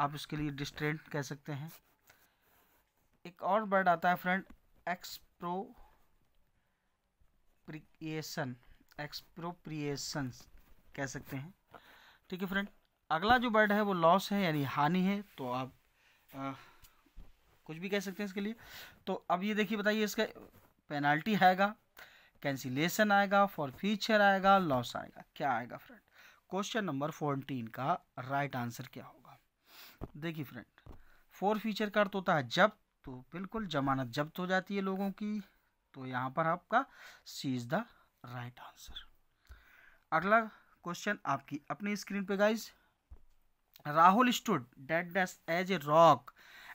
आप इसके लिए डिस्ट्रेंट कह सकते हैं एक और वर्ड आता है फ्रेंड एक्सप्रोप्रिएशन एक्सप्रोप्रिएशन कह सकते हैं ठीक है फ्रेंड अगला जो वर्ड है वो लॉस है यानी हानि है तो आप आ, कुछ भी कह सकते हैं इसके लिए तो अब ये देखिए बताइए इसका पेनाल्टी आएगा कैंसिलेशन आएगा फॉर फ्यूचर आएगा लॉस आएगा क्या आएगा फ्रेंड क्वेश्चन नंबर फोर्टीन का राइट right आंसर क्या होगा देखिए फ्रेंड फोर फीचर का अर्थ होता है जब तो बिल्कुल जमानत जब्त हो जाती है लोगों की तो यहाँ पर आपका C is the right answer अगला क्वेश्चन आपकी अपनी स्क्रीन पे guys Rahul stood dash as a rock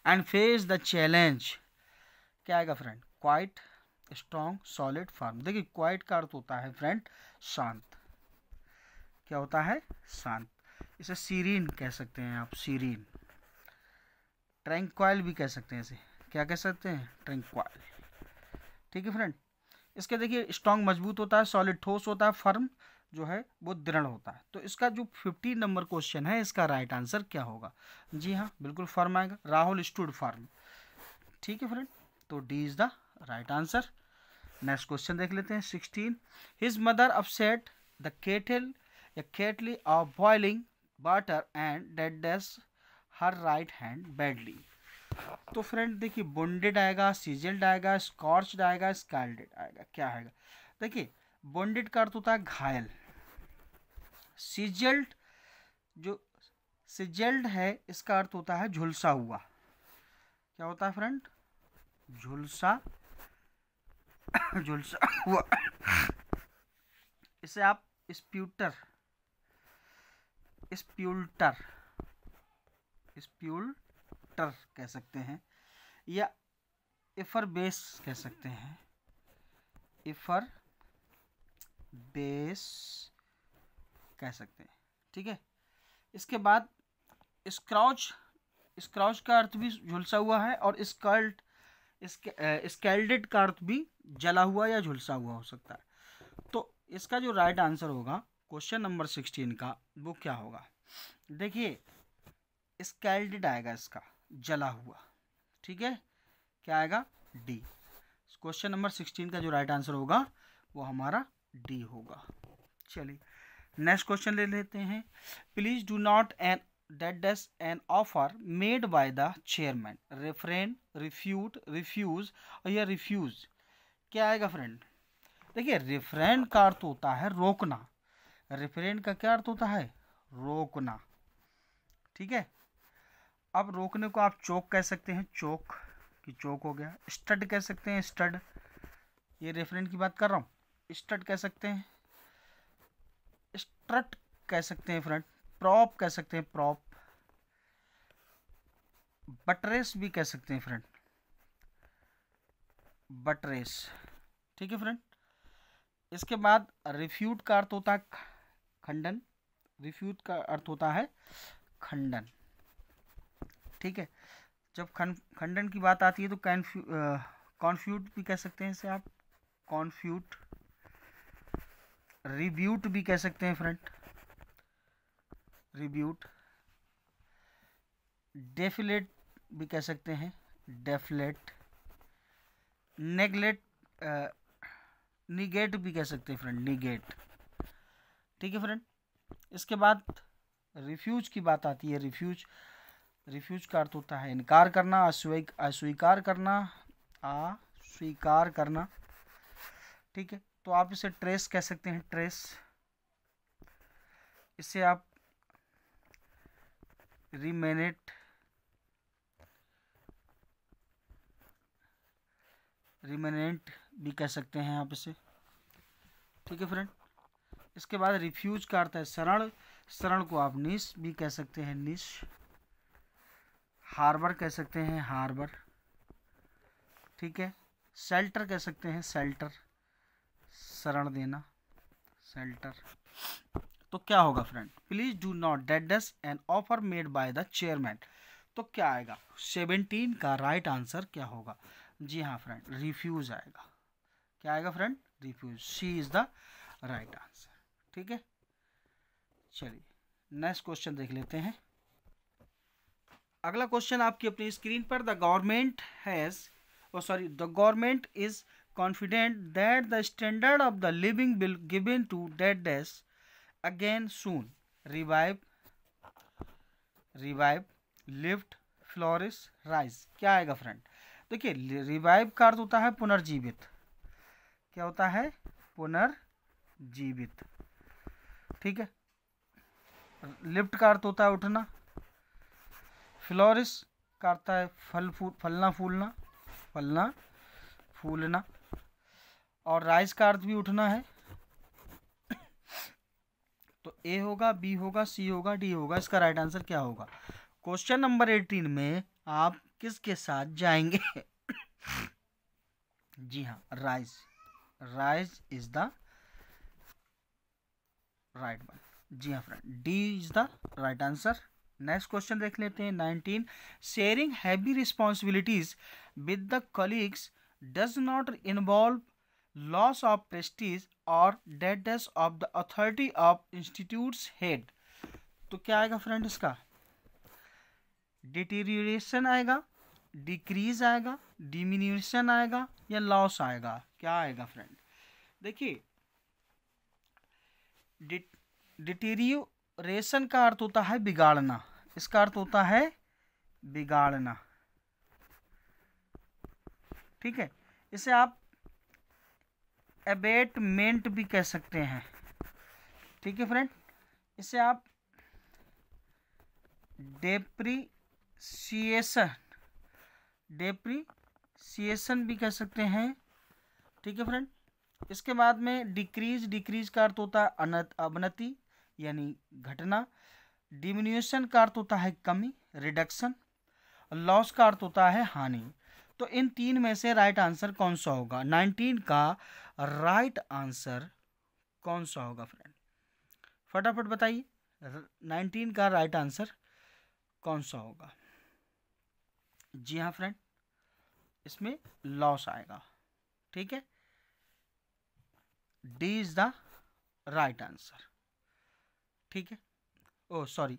and face the challenge क्या आएगा friend quite strong solid firm देखिए क्वाइट का अर्थ होता है फ्रेंड शांत क्या होता है शांत इसे सीरीन कह सकते हैं आप सीरीन क्वाइल भी कह सकते हैं इसे क्या कह सकते हैं क्वाइल ठीक है फ्रेंड इसके देखिए स्ट्रांग मजबूत होता है सॉलिड ठोस होता है फर्म जो है वो दृढ़ होता है तो इसका जो फिफ्टी नंबर क्वेश्चन है इसका राइट आंसर क्या होगा जी हाँ बिल्कुल फर्म आएगा राहुल स्टूड फर्म ठीक है फ्रेंड तो D is the right answer next question देख लेते हैं sixteen his mother upset the kettle या kettle of boiling water and dash dash her right hand badly तो फ्रेंड देखिए बॉन्डेड आएगा सीजल्ड आएगा स्कॉर्च आएगा स्कैल्डेड आएगा क्या आएगा देखिए बॉन्डेड का अर्थ होता है घायल सीजल्ड जो सीजल्ड है इसका अर्थ होता है झुलसा हुआ क्या होता है फ्रेंड झुलसा झुलसा हुआ इसे आप स्प्यूटर स्प्यूल्टर स्प्यूल्टर कह सकते हैं या इफर बेस कह सकते हैं इफर बेस कह सकते हैं ठीक है इसके बाद स्क्राउच स्क्राउच का अर्थ भी झुलसा हुआ है और स्कर्ल्ट स्केल्डेड का अर्थ भी जला हुआ या झुलसा हुआ हो सकता है तो इसका जो राइट आंसर होगा क्वेश्चन नंबर सिक्सटीन का वो क्या होगा देखिए स्कैल्डेड आएगा इसका जला हुआ ठीक है क्या आएगा डी क्वेश्चन नंबर सिक्सटीन का जो राइट आंसर होगा वो हमारा डी होगा चलिए नेक्स्ट क्वेश्चन ले लेते हैं please do not an dash dash an offer made by the chairman refund refute refuse और या रिफ्यूज क्या आएगा फ्रेंड देखिए रेफरेंड का अर्थ होता है रोकना रेफरेंड का क्या अर्थ होता है रोकना ठीक है अब रोकने को आप चौक कह सकते हैं चौक कि चौक हो गया स्टड कह सकते हैं स्टड ये रेफरेंट की बात कर रहा हूँ स्टड कह सकते हैं स्ट्रट कह सकते हैं फ्रंट प्रॉप कह सकते हैं प्रॉप बटरेस भी कह सकते हैं फ्रेंड बटरेस ठीक है फ्रेंड इसके बाद रिफ्यूट का अर्थ होता है खंडन रिफ्यूट का अर्थ होता है खंडन ठीक है जब खन खंडन की बात आती है तो कन्फ्यू कॉन्फ्यूट भी कह सकते हैं इसे आप कॉन्फ्यूट रिब्यूट भी कह सकते हैं फ्रेंड रिब्यूट डेफिलेट भी कह सकते हैं डेफलेट नेगलेट निगेट भी कह सकते हैं फ्रेंड निगेट ठीक है फ्रेंड इसके बाद रिफ्यूज की बात आती है रिफ्यूज रिफ्यूज का अर्थ होता है इनकार करना अस्वीकार करना अस्वीकार करना ठीक है तो आप इसे ट्रेस कह सकते हैं ट्रेस इसे आप रिमेनेट रिमेनेंट भी कह सकते हैं आप इसे ठीक है फ्रेंड इसके बाद रिफ्यूज का अर्थ है शरण शरण को आप निश भी कह सकते हैं निश हार्बर कह सकते हैं हार्बर ठीक है सेल्टर कह सकते हैं सेल्टर शरण देना सेल्टर तो क्या होगा friend please do not dash dash an offer made by the chairman तो क्या आएगा सेवनटीन का राइट आंसर क्या होगा जी हाँ फ्रेंड रिफ्यूज आएगा क्या आएगा friend refuse C is the right answer ठीक है चलिए नेक्स्ट क्वेश्चन देख लेते हैं अगला क्वेश्चन आपकी अपनी स्क्रीन पर द गवर्नमेंट हैज़ और sorry the government is confident that the standard of the living will given to dead dash again soon revive revive lift flourish rise क्या आएगा फ्रेंड देखिए रिवाइव का अर्थ होता है पुनर्जीवित क्या होता है पुनर्जीवित ठीक है लिफ्ट का अर्थ होता है उठना फ्लोरिस का है फल फूल फलना फूलना फलना फूलना और राइस का अर्थ भी उठना है तो ए होगा बी होगा सी होगा डी होगा इसका राइट आंसर क्या होगा क्वेश्चन नंबर एटीन में आप किसके साथ जाएंगे जी हाँ rise rise is the right one जी हाँ friend D is the right answer next question देख लेते हैं nineteen sharing heavy responsibilities with the colleagues does not involve loss of prestige और dash of the authority of institutes head तो क्या आएगा friend इसका डिटेरियोरेशन आएगा डिक्रीज आएगा डिमिन्यूशन आएगा या लॉस आएगा क्या आएगा फ्रेंड देखिए डिटेरियो रेशन का अर्थ होता है बिगाड़ना इसका अर्थ होता है बिगाड़ना ठीक है इसे आप एबेटमेंट भी कह सकते हैं ठीक है फ्रेंड इसे आप डेप्रीसिएशन डेप्रीसिएशन भी कह सकते हैं ठीक है फ्रेंड इसके बाद में डिक्रीज डिक्रीज का अर्थ होता है अनत अवनति यानी घटना डिमिन्यूशन का अर्थ होता है कमी रिडक्शन लॉस का अर्थ होता है हानि तो इन तीन में से राइट आंसर कौन सा होगा नाइनटीन का राइट आंसर कौन सा होगा फ्रेंड फटाफट बताइए नाइनटीन का राइट आंसर कौन सा होगा जी हाँ फ्रेंड इसमें लॉस आएगा ठीक है D is the right answer ठीक है ओ oh, सॉरी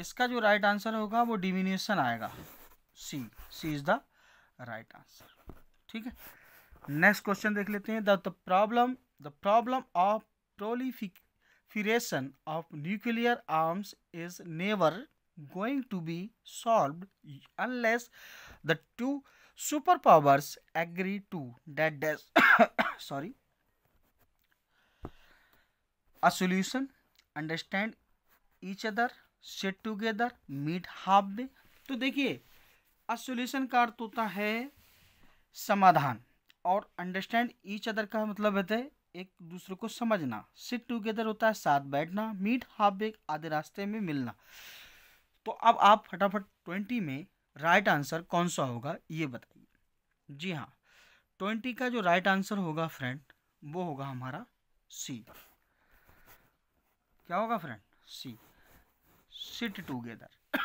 इसका जो राइट आंसर होगा वो डिमिनेशन आएगा C C is the right answer ठीक है नेक्स्ट क्वेश्चन देख लेते हैं the problem the problem of proliferation of nuclear arms is never going to be solved unless the two superpowers agree to that dash sorry a solution understand each other sit together meet halfway तो देखिए a solution का अर्थ होता है समाधान और understand each other का मतलब होता है एक दूसरे को समझना सिट टुगेदर होता है साथ बैठना मीट हाफ बेक आधे रास्ते में मिलना तो अब आप फटाफट ट्वेंटी में राइट आंसर कौन सा होगा ये बताइए जी हाँ ट्वेंटी का जो राइट आंसर होगा फ्रेंड वो होगा हमारा सी क्या होगा फ्रेंड सी सिट टूगेदर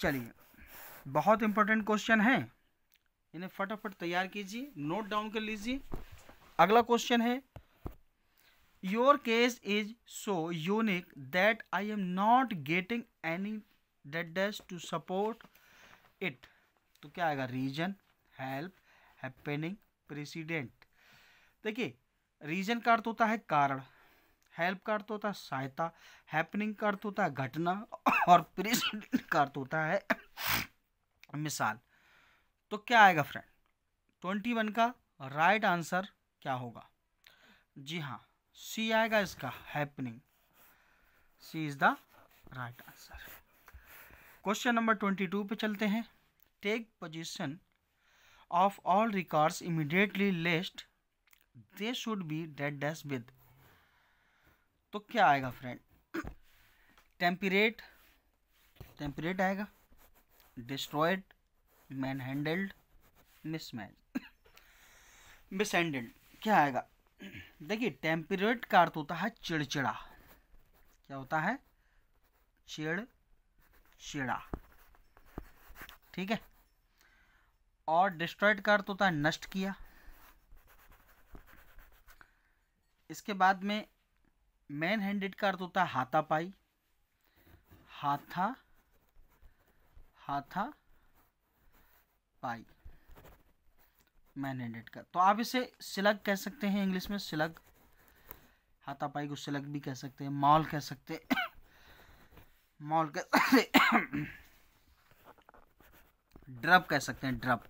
चलिए बहुत इंपॉर्टेंट क्वेश्चन है इन्हें फटाफट तैयार कीजिए नोट डाउन कर लीजिए अगला क्वेश्चन है your case is so unique that I am not getting any dash dash to support it तो क्या आएगा रीजन हेल्प हैपनिंग प्रेसिडेंट देखिए रीजन का अर्थ होता है कारण हेल्प का अर्थ होता है सहायता हैपनिंग का अर्थ होता है घटना और प्रेसिडेंट का अर्थ होता है मिसाल तो क्या आएगा फ्रेंड ट्वेंटी वन का राइट आंसर क्या होगा जी हाँ सी आएगा इसका happening C is the right answer question number twenty two पे चलते हैं take position of all records immediately lest they should be dash dash with तो क्या आएगा फ्रेंड टेम्परेट टेम्परेट आएगा destroyed manhandled mismatch mishandled क्या आएगा देखिए टेम्परेट का अर्थ होता है चिड़चिड़ा क्या होता है चिड़चिड़ा ठीक है और डिस्ट्रॉयड का अर्थ होता है नष्ट किया इसके बाद में मैन हैंडेड का अर्थ तो होता है हाथापाई हाथा हाथा पाई मैन हैंडेड का तो आप इसे सिलग कह सकते हैं इंग्लिश में सिलग हाथापाई को सिलग भी कह सकते हैं मॉल कह सकते हैं मॉल कह सकते ड्रब कह सकते हैं ड्रब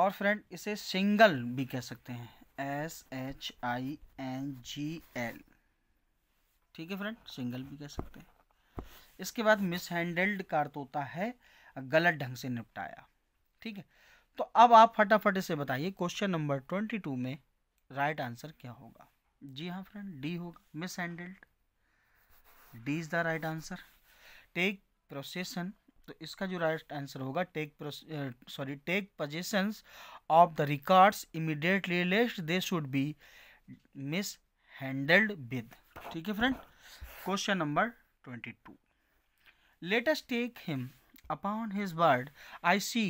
और फ्रेंड इसे सिंगल भी कह सकते हैं S H I N G L ठीक है फ्रेंड सिंगल भी कह सकते हैं इसके बाद मिसहैंडल्ड का अर्थ होता है गलत ढंग से निपटाया ठीक है तो अब आप फटाफट से बताइए क्वेश्चन नंबर ट्वेंटी टू में राइट आंसर क्या होगा जी हाँ फ्रेंड डी होगा mishandled D is the right answer take possession तो इसका जो राइट आंसर होगा take sorry take possessions of the records immediately lest they should be mishandled with ठीक है friend question number twenty two as take him upon his word I see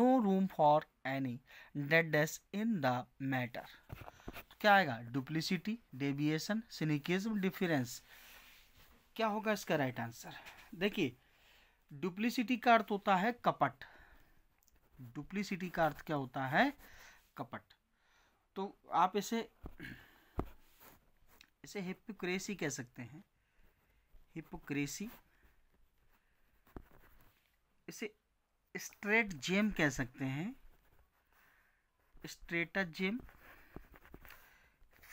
no room for any dash dash in the matter क्या आएगा duplicity deviation सिनिकिज्म difference क्या होगा इसका right answer देखिए duplicity का अर्थ होता है कपट डुप्लीसिटी का अर्थ क्या होता है कपट तो आप इसे इसे हिपोक्रेसी कह सकते हैं हिपोक्रेसी इसे स्ट्रेट जेम कह सकते हैं स्ट्रेटा जेम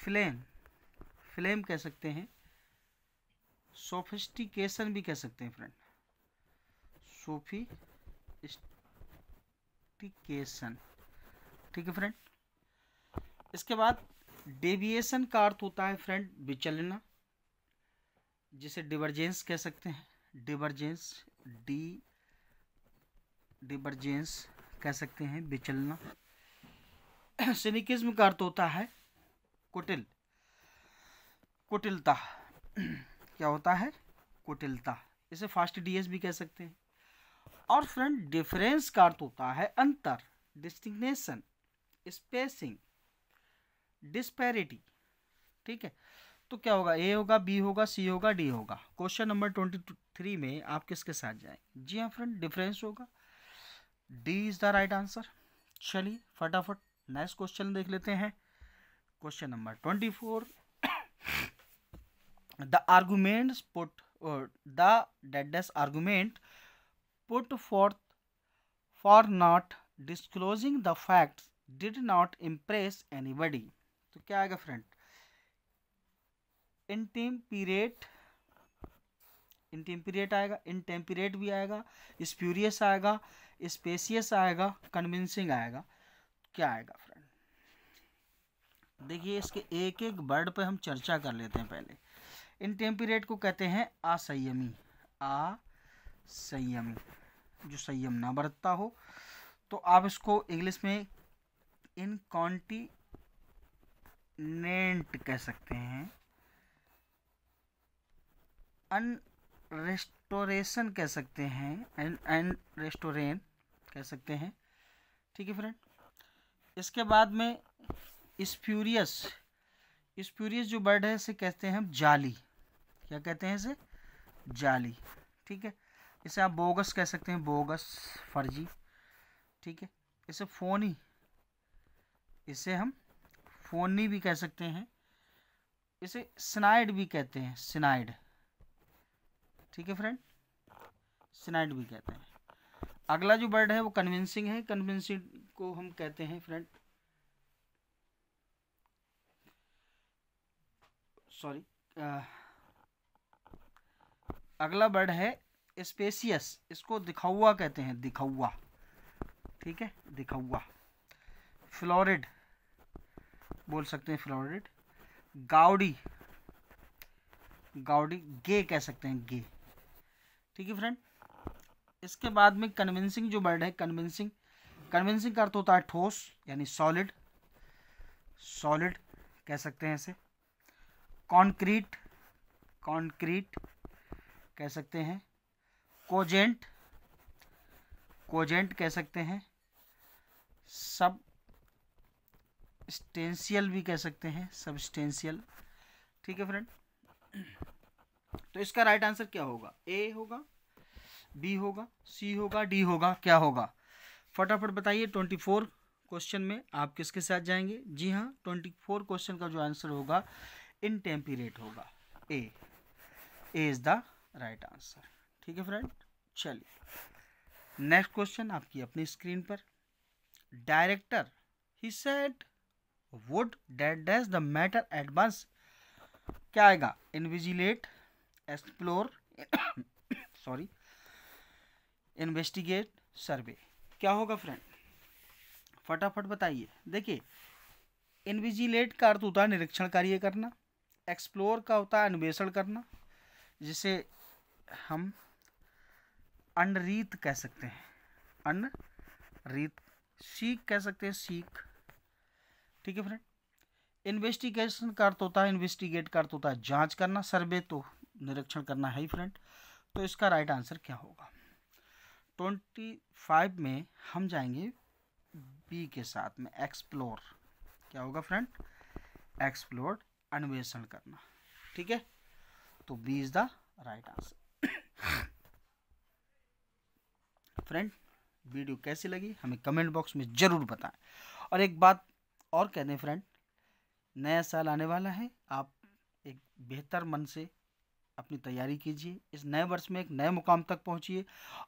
फ्लेम फ्लेम कह सकते हैं सोफिस्टिकेशन भी कह सकते हैं फ्रेंड सोफी रेक्टिकेशन ठीक है फ्रेंड इसके बाद डेविएशन का अर्थ होता है फ्रेंड विचलना जिसे डिवर्जेंस कह सकते हैं डिवर्जेंस डी डिवर्जेंस कह सकते हैं विचलना सिनिकिज्म का अर्थ होता है कुटिल कुटिलता क्या होता है कुटिलता इसे फास्ट डीएस भी कह सकते हैं और फ्रेंड डिफरेंस का अर्थ होता है अंतर डिस्टिंगनेशन स्पेसिंग डिस्पेरिटी ठीक है तो क्या होगा ए होगा बी होगा सी होगा डी होगा क्वेश्चन नंबर ट्वेंटी थ्री में आप किसके साथ जाएंगे जी हाँ फ्रेंड डिफरेंस होगा D is the right answer चलिए फटाफट नेक्स्ट क्वेश्चन देख लेते हैं question number twenty four the argument put the dash dash argument put forth for not disclosing the facts did not impress anybody तो क्या आएगा फ्रेंड इंटेम्परेट इंटेम्परेट आएगा इंटेम्परेट भी आएगा स्प्यूरियस आएगा स्पेसियस आएगा कन्विंसिंग आएगा क्या आएगा फ्रेंड देखिए इसके एक एक वर्ड पे हम चर्चा कर लेते हैं पहले इंटेम्परेट को कहते हैं असंयमी आ संयमी जो संयम ना बरतता हो तो आप इसको इंग्लिश में इनकॉन्टीनेंट कह सकते हैं अन रेस्टोरेशन कह सकते हैं एंड रेस्टोरेन कह सकते हैं ठीक है फ्रेंड इसके बाद में स्प्यूरियस स्प्यूरियस जो बर्ड है इसे कहते हैं हम जाली क्या कहते हैं इसे जाली ठीक है इसे आप बोगस कह सकते हैं बोगस फर्जी ठीक है इसे फोनी इसे हम फोनी भी कह सकते हैं इसे स्नाइड भी कहते हैं स्नाइड ठीक है फ्रेंड स्नाइड भी कहते हैं अगला जो वर्ड है वो कन्विंसिंग है कन्विंसिंग को हम कहते हैं फ्रेंड सॉरी अगला वर्ड है स्पेसियस इसको दिखावा कहते हैं दिखाऊआ ठीक है दिखाऊआ फ्लोरिड बोल सकते हैं फ्लोरिड गाउडी गाउडी गे कह सकते हैं गे ठीक है फ्रेंड इसके बाद में कन्विंसिंग जो वर्ड है कन्विंसिंग कन्विंसिंग का अर्थ होता है ठोस यानी सॉलिड सॉलिड कह सकते हैं इसे कॉन्क्रीट कॉन्क्रीट कह सकते हैं कोजेंट कोजेंट कह सकते हैं सब स्टेंशियल भी कह सकते हैं सब स्टेंशियल ठीक है फ्रेंड तो इसका राइट आंसर क्या होगा ए होगा बी होगा सी होगा डी होगा क्या होगा फटाफट बताइए ट्वेंटी फोर क्वेश्चन में आप किसके साथ जाएंगे जी हाँ ट्वेंटी फोर क्वेश्चन का जो आंसर होगा इनटेम्पीरेट होगा A A is the right answer ठीक है फ्रेंड चलिए नेक्स्ट क्वेश्चन आपकी अपनी स्क्रीन पर डायरेक्टर ही said would dash dash the matter advance क्या आएगा invigilate explore sorry investigate survey क्या होगा फ्रेंड फटाफट बताइए देखिए इन्विजिलेट का अर्थ होता है निरीक्षण कार्य करना एक्सप्लोर का होता है अन्वेषण करना जिसे हम अनरीत कह सकते हैं अनरीत सीख कह सकते हैं सीख ठीक है फ्रेंड इन्वेस्टिगेशन का अर्थ होता है इन्वेस्टिगेट का अर्थ होता है जांच करना सर्वे तो निरीक्षण करना है ही फ्रेंड तो इसका राइट आंसर क्या होगा ट्वेंटी फाइव में हम जाएंगे बी के साथ में एक्सप्लोर क्या होगा फ्रेंड एक्सप्लोर अन्वेषण करना ठीक है तो B is the right answer friend video कैसी लगी हमें कमेंट बॉक्स में ज़रूर बताएं और एक बात और कह दें फ्रेंड नया साल आने वाला है आप एक बेहतर मन से अपनी तैयारी कीजिए इस नए वर्ष में एक नए मुकाम तक पहुंचिए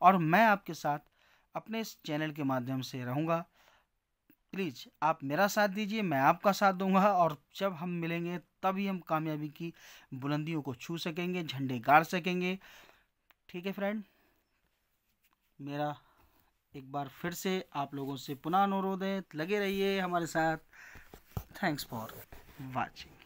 और मैं आपके साथ अपने इस चैनल के माध्यम से रहूँगा प्लीज़ आप मेरा साथ दीजिए मैं आपका साथ दूंगा और जब हम मिलेंगे तभी हम कामयाबी की बुलंदियों को छू सकेंगे झंडे गाड़ सकेंगे ठीक है फ्रेंड मेरा एक बार फिर से आप लोगों से पुनः अनुरोध है लगे रहिए हमारे साथ थैंक्स फॉर वाचिंग